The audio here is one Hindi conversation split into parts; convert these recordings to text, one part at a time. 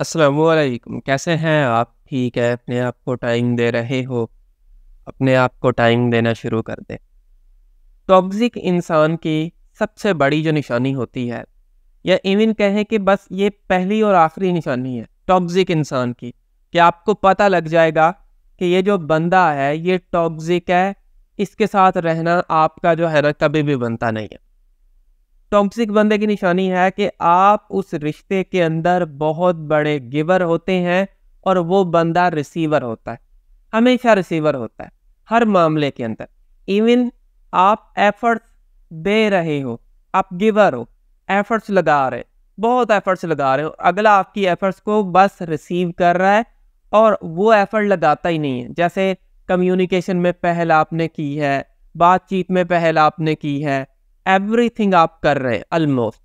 असलकुम कैसे हैं आप ठीक है अपने आप को टाइम दे रहे हो अपने आप को टाइम देना शुरू कर दें टॉक्सिक इंसान की सबसे बड़ी जो निशानी होती है या इवन कहें कि बस ये पहली और आखिरी निशानी है टॉक्सिक इंसान की कि आपको पता लग जाएगा कि ये जो बंदा है ये टॉक्सिक है इसके साथ रहना आपका जो है ना कभी भी बनता नहीं है टॉक्सिक बंदे की निशानी है कि आप उस रिश्ते के अंदर बहुत बड़े गिवर होते हैं और वो बंदा रिसीवर होता है हमेशा रिसीवर होता है हर मामले के अंदर इवन आप एफर्ट्स दे रहे हो आप गिवर हो एफर्ट्स लगा रहे बहुत एफर्ट्स लगा रहे हो अगला आपकी एफर्ट्स को बस रिसीव कर रहा है और वो एफर्ट लगाता ही नहीं है जैसे कम्युनिकेशन में पहल आपने की है बातचीत में पहल आपने की है एवरीथिंग आप कर रहे हैं अलमोस्ट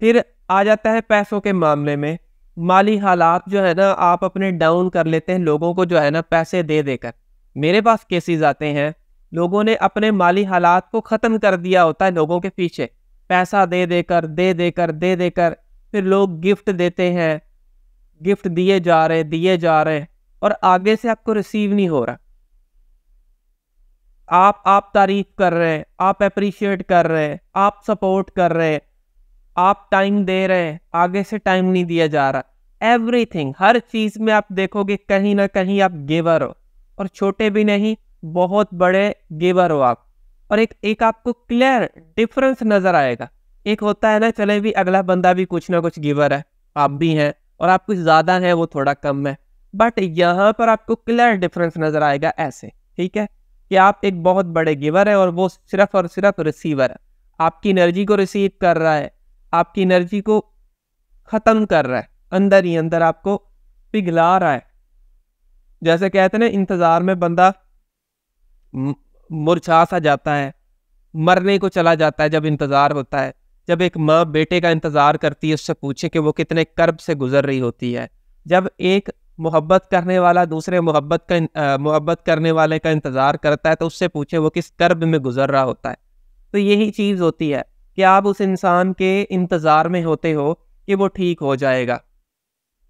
फिर आ जाता है पैसों के मामले में माली हालात जो है ना आप अपने डाउन कर लेते हैं लोगों को जो है ना पैसे दे देकर मेरे पास केसेस आते हैं लोगों ने अपने माली हालात को ख़त्म कर दिया होता है लोगों के पीछे पैसा दे देकर दे देकर दे देकर फिर लोग गिफ्ट देते हैं गिफ्ट दिए जा रहे दिए जा रहे और आगे से आपको रिसीव नहीं हो रहा आप आप तारीफ कर रहे हैं आप अप्रिशिएट कर रहे हैं आप सपोर्ट कर रहे हैं आप टाइम दे रहे हैं आगे से टाइम नहीं दिया जा रहा एवरीथिंग हर चीज़ में आप देखोगे कहीं ना कहीं आप गिवर हो और छोटे भी नहीं बहुत बड़े गिवर हो आप और एक एक आपको क्लियर डिफरेंस नज़र आएगा एक होता है ना चले भी अगला बंदा भी कुछ ना कुछ गिवर है आप भी हैं और आप कुछ ज़्यादा हैं वो थोड़ा कम है बट यहाँ पर आपको क्लियर डिफरेंस नज़र आएगा ऐसे ठीक है कि आप एक बहुत बड़े गिवर है और वो सिर्फ और सिर्फ रिसीवर है आपकी एनर्जी को रिसीव कर रहा है आपकी एनर्जी को ख़त्म कर रहा है अंदर ही अंदर आपको पिघला रहा है जैसे कहते हैं ना इंतज़ार में बंदा मुरछा सा जाता है मरने को चला जाता है जब इंतज़ार होता है जब एक माँ बेटे का इंतज़ार करती है उससे पूछे कि वो कितने कर्ब से गुजर रही होती है जब एक मोहब्बत करने वाला दूसरे मोहब्बत का मोहब्बत करने वाले का इंतज़ार करता है तो उससे पूछे वो किस कर्ब में गुजर रहा होता है तो यही चीज़ होती है कि आप उस इंसान के इंतज़ार में होते हो कि वो ठीक हो जाएगा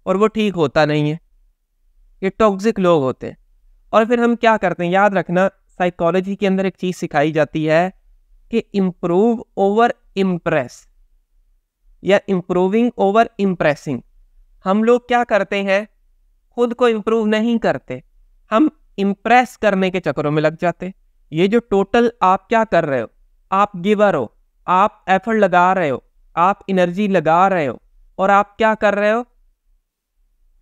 और वो ठीक होता नहीं है ये टॉक्सिक लोग होते हैं और फिर हम क्या करते हैं याद रखना साइकोलॉजी के अंदर एक चीज़ सिखाई जाती है कि इम्प्रूव ओवर इम्प्रेस या इम्प्रूविंग ओवर इम्प्रेसिंग हम लोग क्या करते हैं खुद को इम्प्रूव नहीं करते हम इम्प्रेस करने के चक्करों में लग जाते ये जो टोटल आप क्या कर रहे हो आप गिवर हो आप एफर्ट लगा रहे हो आप एनर्जी लगा रहे हो और आप क्या कर रहे हो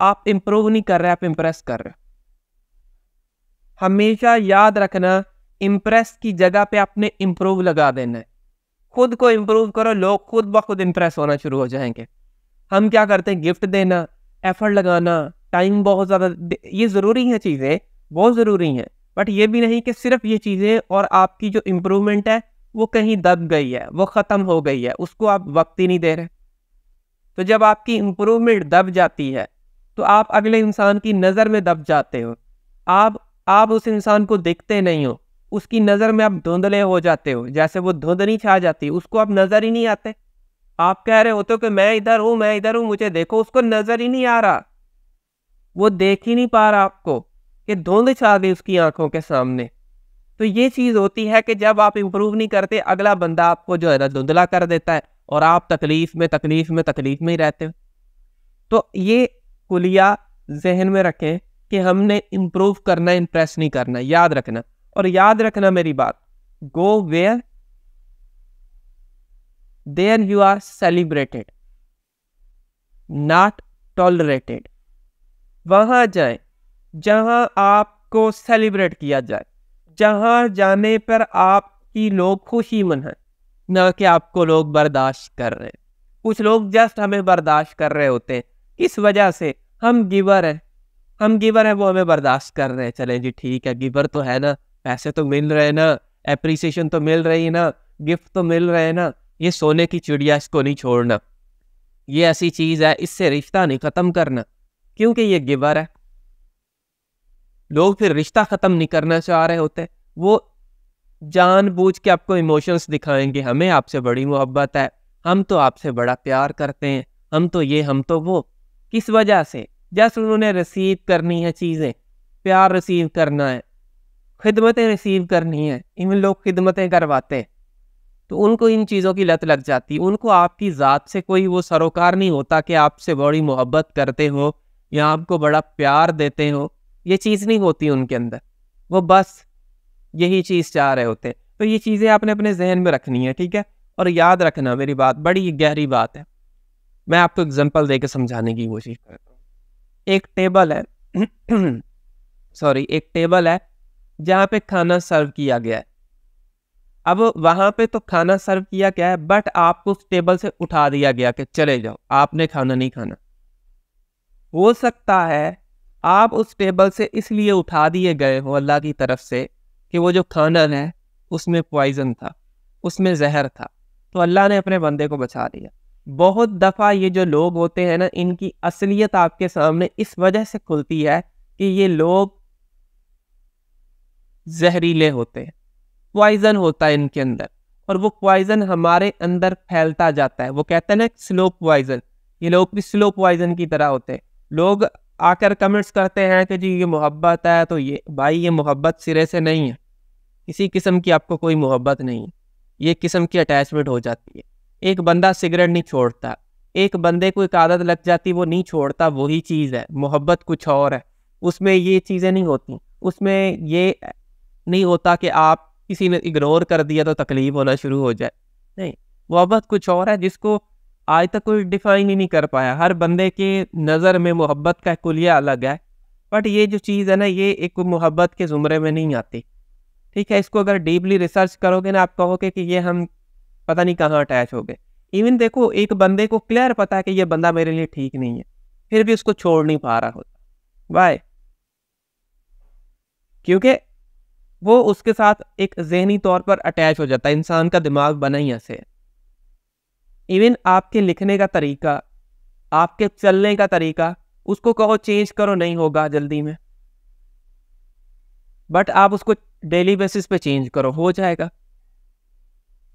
आप इम्प्रूव नहीं कर रहे आप इम्प्रेस कर रहे हो हमेशा याद रखना इम्प्रेस की जगह पे आपने इम्प्रूव लगा देना है खुद को इम्प्रूव करो लोग खुद ब खुद इम्प्रेस होना शुरू हो जाएंगे हम क्या करते हैं गिफ्ट देना एफर्ट लगाना टाइम बहुत ज़्यादा ये ज़रूरी हैं चीज़ें बहुत ज़रूरी हैं बट ये भी नहीं कि सिर्फ ये चीज़ें और आपकी जो इम्प्रूवमेंट है वो कहीं दब गई है वो ख़त्म हो गई है उसको आप वक्त ही नहीं दे रहे तो जब आपकी इम्प्रूवमेंट दब जाती है तो आप अगले इंसान की नज़र में दब जाते हो आप आप उस इंसान को देखते नहीं हो उसकी नज़र में आप धुंधले हो जाते हो जैसे वो धुंधली छा जाती है उसको आप नज़र ही नहीं आते आप कह रहे होते हो कि मैं इधर हूँ मैं इधर हूँ मुझे देखो उसको नज़र ही नहीं आ रहा वो देख ही नहीं पा रहा आपको कि धुंध छा गई उसकी आंखों के सामने तो ये चीज़ होती है कि जब आप इंप्रूव नहीं करते अगला बंदा आपको जो है ना धुंधला कर देता है और आप तकलीफ में तकलीफ में तकलीफ में ही रहते हो तो ये कुलिया जहन में रखें कि हमने इंप्रूव करना इंप्रेस नहीं करना याद रखना और याद रखना मेरी बात go where there you are celebrated not tolerated वहाँ जाए जहाँ आपको सेलिब्रेट किया जाए जहाँ जाने पर आपकी लोग खुशी है ना कि आपको लोग बर्दाश्त कर रहे हैं कुछ लोग जस्ट हमें बर्दाश्त कर रहे होते हैं इस वजह से हम गिवर हैं हम गिवर हैं वो हमें बर्दाश्त कर रहे हैं चले जी ठीक है गिवर तो है ना पैसे तो मिल रहे हैं ना एप्रिसिएशन तो मिल रही है ना गिफ्ट तो मिल रहे हैं ना ये सोने की चिड़िया इसको नहीं छोड़ना ये ऐसी चीज़ है इससे रिश्ता नहीं ख़त्म करना क्योंकि ये गिवर है लोग फिर रिश्ता ख़त्म नहीं करना चाह रहे होते वो जानबूझ के आपको इमोशंस दिखाएंगे हमें आपसे बड़ी मोहब्बत है हम तो आपसे बड़ा प्यार करते हैं हम तो ये हम तो वो किस वजह से जैसे उन्होंने रिसीव करनी है चीज़ें प्यार रिसीव करना है खिदमतें रिसीव करनी है इन लोग खिदमतें करवाते हैं तो उनको इन चीज़ों की लत लग जाती उनको आपकी ज़ात से कोई वो सरोकार नहीं होता कि आपसे बड़ी मोहब्बत करते हो या आपको बड़ा प्यार देते हो ये चीज़ नहीं होती उनके अंदर वो बस यही चीज़ चाह रहे होते हैं तो ये चीज़ें आपने अपने जहन में रखनी है ठीक है और याद रखना मेरी बात बड़ी गहरी बात है मैं आपको एग्जाम्पल दे समझाने की कोशिश करता हूँ एक टेबल है सॉरी एक टेबल है जहाँ पे खाना सर्व किया गया है अब वहाँ पे तो खाना सर्व किया गया है बट आपको उस टेबल से उठा दिया गया कि चले जाओ आपने खाना नहीं खाना हो सकता है आप उस टेबल से इसलिए उठा दिए गए हो अल्लाह की तरफ से कि वो जो खानन है उसमें पॉइजन था उसमें जहर था तो अल्लाह ने अपने बंदे को बचा लिया बहुत दफ़ा ये जो लोग होते हैं ना इनकी असलियत आपके सामने इस वजह से खुलती है कि ये लोग जहरीले होते हैं पॉइजन होता है इनके अंदर और वो पॉइजन हमारे अंदर फैलता जाता है वो कहते हैं ना स्लो पॉइजन ये लोग भी स्लो पॉइजन की तरह होते हैं लोग आकर कमेंट्स करते हैं कि जी ये मोहब्बत है तो ये भाई ये मोहब्बत सिरे से नहीं है किसी किस्म की आपको कोई मोहब्बत नहीं है ये किस्म की अटैचमेंट हो जाती है एक बंदा सिगरेट नहीं छोड़ता एक बंदे को एक आदत लग जाती वो नहीं छोड़ता वही चीज़ है मोहब्बत कुछ और है उसमें ये चीज़ें नहीं होती उसमें ये नहीं होता कि आप किसी ने इग्नोर कर दिया तो तकलीफ होना शुरू हो जाए नहीं मोहब्बत कुछ और है जिसको आज तक कोई डिफाइन ही नहीं कर पाया हर बंदे के नज़र में मोहब्बत का कुलिया अलग है बट ये जो चीज़ है ना ये एक मोहब्बत के ज़ुमरे में नहीं आती ठीक है इसको अगर डीपली रिसर्च करोगे ना आप कहोगे कि ये हम पता नहीं कहाँ अटैच हो गए इवन देखो एक बंदे को क्लियर पता है कि ये बंदा मेरे लिए ठीक नहीं है फिर भी उसको छोड़ नहीं पा रहा होता बाय क्योंकि वो उसके साथ एक जहनी तौर पर अटैच हो जाता है इंसान का दिमाग बना ही ऐसे है इवन आपके लिखने का तरीका आपके चलने का तरीका उसको कहो चेंज करो नहीं होगा जल्दी में बट आप उसको डेली बेसिस पे चेंज करो हो जाएगा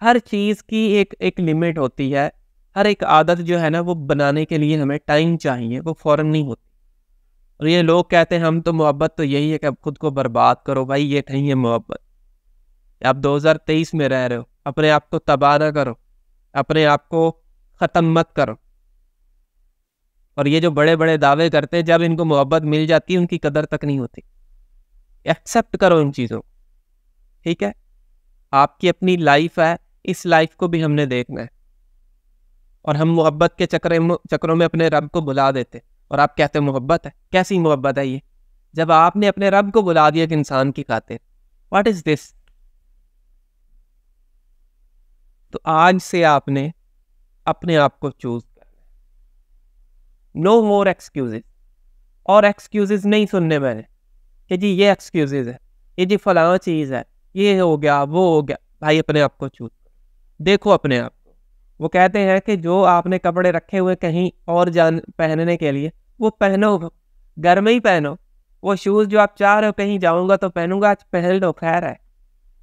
हर चीज़ की एक एक लिमिट होती है हर एक आदत जो है ना वो बनाने के लिए हमें टाइम चाहिए वो फ़ौरन नहीं होती और ये लोग कहते हैं हम तो मोहब्बत तो यही है कि आप खुद को बर्बाद करो भाई ये नहीं है मोहब्बत आप 2023 में रह रहे हो अपने आप को तबाह ना करो अपने आप को ख़त्म मत करो और ये जो बड़े बड़े दावे करते हैं जब इनको मोहब्बत मिल जाती है उनकी कदर तक नहीं होती एक्सेप्ट करो इन चीज़ों को ठीक है आपकी अपनी लाइफ है इस लाइफ को भी हमने देखना है और हम मोहब्बत के चक्र चक्रों में अपने रब को बुला देते और आप कहते मोहब्बत है कैसी मोहब्बत है ये जब आपने अपने रब को बुला दिया एक इंसान की खातिर वाट इज़ दिस तो आज से आपने अपने आप को चूज करना नो मोर एक्सक्यूजेज और एक्सक्यूजेज नहीं सुनने मैंने कि जी ये एक्सक्यूजेज है ये जी फलाना चीज़ है ये हो गया वो हो गया भाई अपने आप को चूज करो देखो अपने आप को वो कहते हैं कि जो आपने कपड़े रखे हुए कहीं और जान पहनने के लिए वो पहनो घर में ही पहनो वो शूज़ जो आप चाह रहे हो कहीं जाऊँगा तो पहनूंगा आज पहन लो खैर है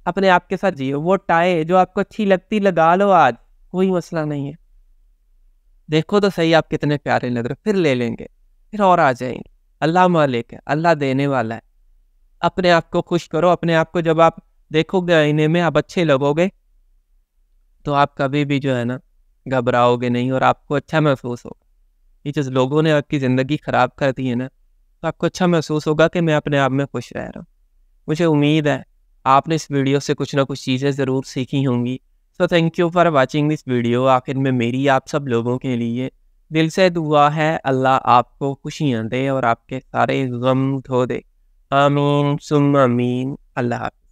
अपने आप के साथ जियो वो टाए जो आपको अच्छी लगती लगा लो आज कोई मसला नहीं है देखो तो सही आप कितने प्यारे लग रहे फिर ले लेंगे फिर और आ जाएंगे अल्लाह मालिक है अल्लाह देने वाला है अपने आप को खुश करो अपने आप को जब आप देखोगे आईने में आप अच्छे लगोगे तो आप कभी भी जो है ना घबराओगे नहीं और आपको अच्छा महसूस होगा ये जिस लोगों ने आपकी ज़िंदगी ख़राब कर दी है ना तो आपको अच्छा महसूस होगा कि मैं अपने आप में खुश रह रहा हूँ मुझे उम्मीद है आपने इस वीडियो से कुछ ना कुछ चीज़ें ज़रूर सीखी होंगी so thank you for watching this video आखिर में मेरी आप सब लोगों के लिए दिल से दुआ है अल्लाह आपको खुशियाँ दे और आपके सारे गम धो दे आमीन सुम अमीन अल्लाह